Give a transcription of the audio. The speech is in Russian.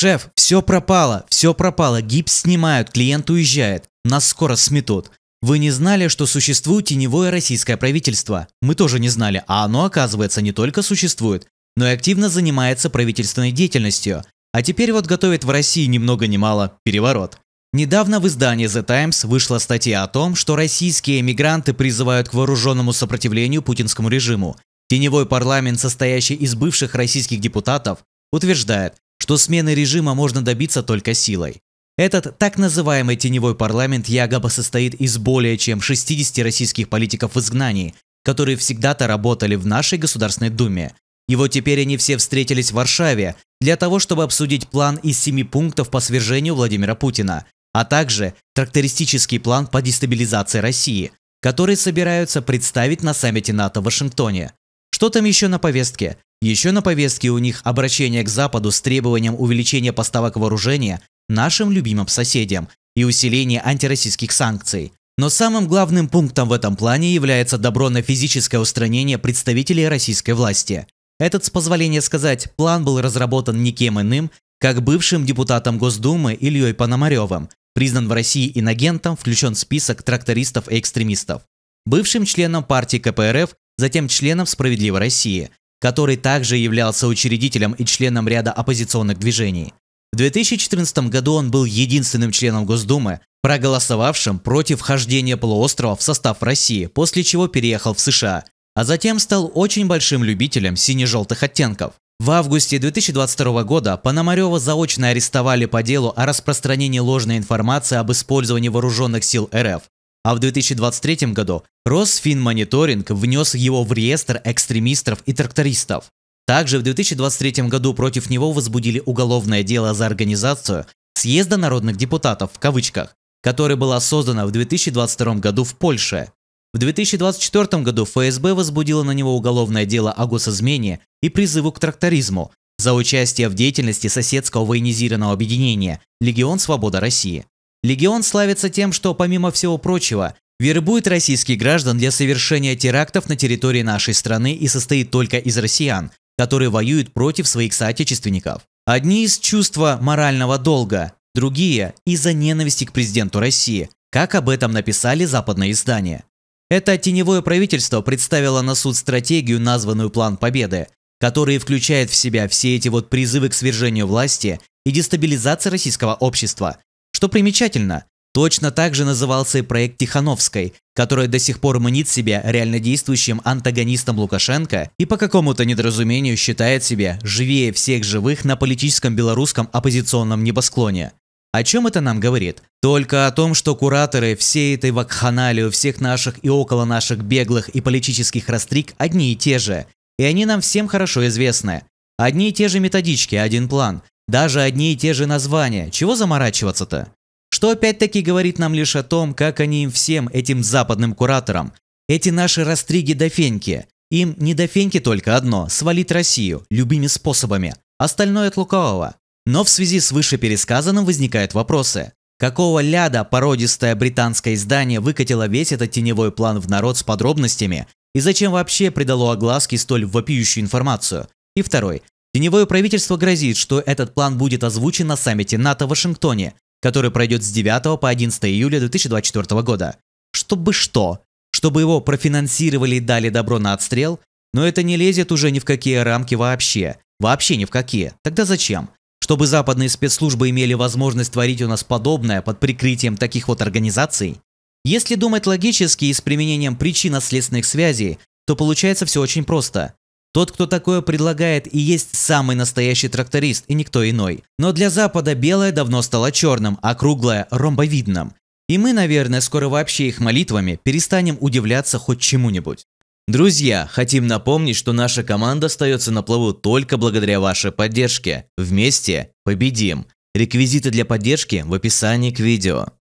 «Шеф, все пропало, все пропало, гипс снимают, клиент уезжает, нас скоро сметут. Вы не знали, что существует теневое российское правительство? Мы тоже не знали, а оно, оказывается, не только существует, но и активно занимается правительственной деятельностью. А теперь вот готовит в России ни много ни мало переворот. Недавно в издании The Times вышла статья о том, что российские эмигранты призывают к вооруженному сопротивлению путинскому режиму. Теневой парламент, состоящий из бывших российских депутатов, утверждает, что смены режима можно добиться только силой. Этот так называемый теневой парламент якобы состоит из более чем 60 российских политиков в изгнании, которые всегда-то работали в нашей Государственной Думе. И вот теперь они все встретились в Варшаве для того, чтобы обсудить план из семи пунктов по свержению Владимира Путина, а также трактористический план по дестабилизации России, который собираются представить на саммите НАТО в Вашингтоне. Что там еще на повестке? Еще на повестке у них обращение к Западу с требованием увеличения поставок вооружения нашим любимым соседям и усиление антироссийских санкций. Но самым главным пунктом в этом плане является добро на физическое устранение представителей российской власти. Этот, с позволения сказать, план был разработан никем иным, как бывшим депутатом Госдумы Ильей Пономаревым, признан в России иногентом, включен в список трактористов и экстремистов, бывшим членом партии КПРФ, затем членом «Справедливой России», который также являлся учредителем и членом ряда оппозиционных движений. В 2014 году он был единственным членом Госдумы, проголосовавшим против хождения полуострова в состав России, после чего переехал в США, а затем стал очень большим любителем сине-желтых оттенков. В августе 2022 года Пономарева заочно арестовали по делу о распространении ложной информации об использовании вооруженных сил РФ, а в 2023 году Росфинмониторинг внес его в реестр экстремистов и трактористов. Также в 2023 году против него возбудили уголовное дело за организацию «Съезда народных депутатов» в кавычках, которая была создана в 2022 году в Польше. В 2024 году ФСБ возбудило на него уголовное дело о госизмене и призыву к тракторизму за участие в деятельности соседского военизированного объединения «Легион Свобода России». Легион славится тем, что, помимо всего прочего, вербует российских граждан для совершения терактов на территории нашей страны и состоит только из россиян, которые воюют против своих соотечественников. Одни из чувства морального долга, другие – из-за ненависти к президенту России, как об этом написали западные издания. Это теневое правительство представило на суд стратегию, названную «План Победы», который включает в себя все эти вот призывы к свержению власти и дестабилизации российского общества, что примечательно, точно так же назывался и проект Тихановской, которая до сих пор мнит себя реально действующим антагонистом Лукашенко и по какому-то недоразумению считает себя живее всех живых на политическом белорусском оппозиционном небосклоне. О чем это нам говорит? Только о том, что кураторы всей этой вакханалии у всех наших и около наших беглых и политических растрик одни и те же. И они нам всем хорошо известны. Одни и те же методички, один план, даже одни и те же названия, чего заморачиваться-то? Что опять-таки говорит нам лишь о том, как они им всем, этим западным кураторам, эти наши растриги до феньки, им не до феньки только одно – свалить Россию, любыми способами, остальное от лукавого. Но в связи с вышепересказанным возникают вопросы. Какого ляда породистое британское издание выкатило весь этот теневой план в народ с подробностями и зачем вообще придало огласке столь вопиющую информацию? И второй, Теневое правительство грозит, что этот план будет озвучен на саммите НАТО в Вашингтоне, который пройдет с 9 по 11 июля 2024 года. Чтобы что? Чтобы его профинансировали и дали добро на отстрел? Но это не лезет уже ни в какие рамки вообще. Вообще ни в какие. Тогда зачем? Чтобы западные спецслужбы имели возможность творить у нас подобное под прикрытием таких вот организаций? Если думать логически и с применением причинно-следственных связей, то получается все очень просто. Тот, кто такое предлагает, и есть самый настоящий тракторист, и никто иной. Но для Запада белое давно стало черным, а круглое – ромбовидным. И мы, наверное, скоро вообще их молитвами перестанем удивляться хоть чему-нибудь. Друзья, хотим напомнить, что наша команда остается на плаву только благодаря вашей поддержке. Вместе победим! Реквизиты для поддержки в описании к видео.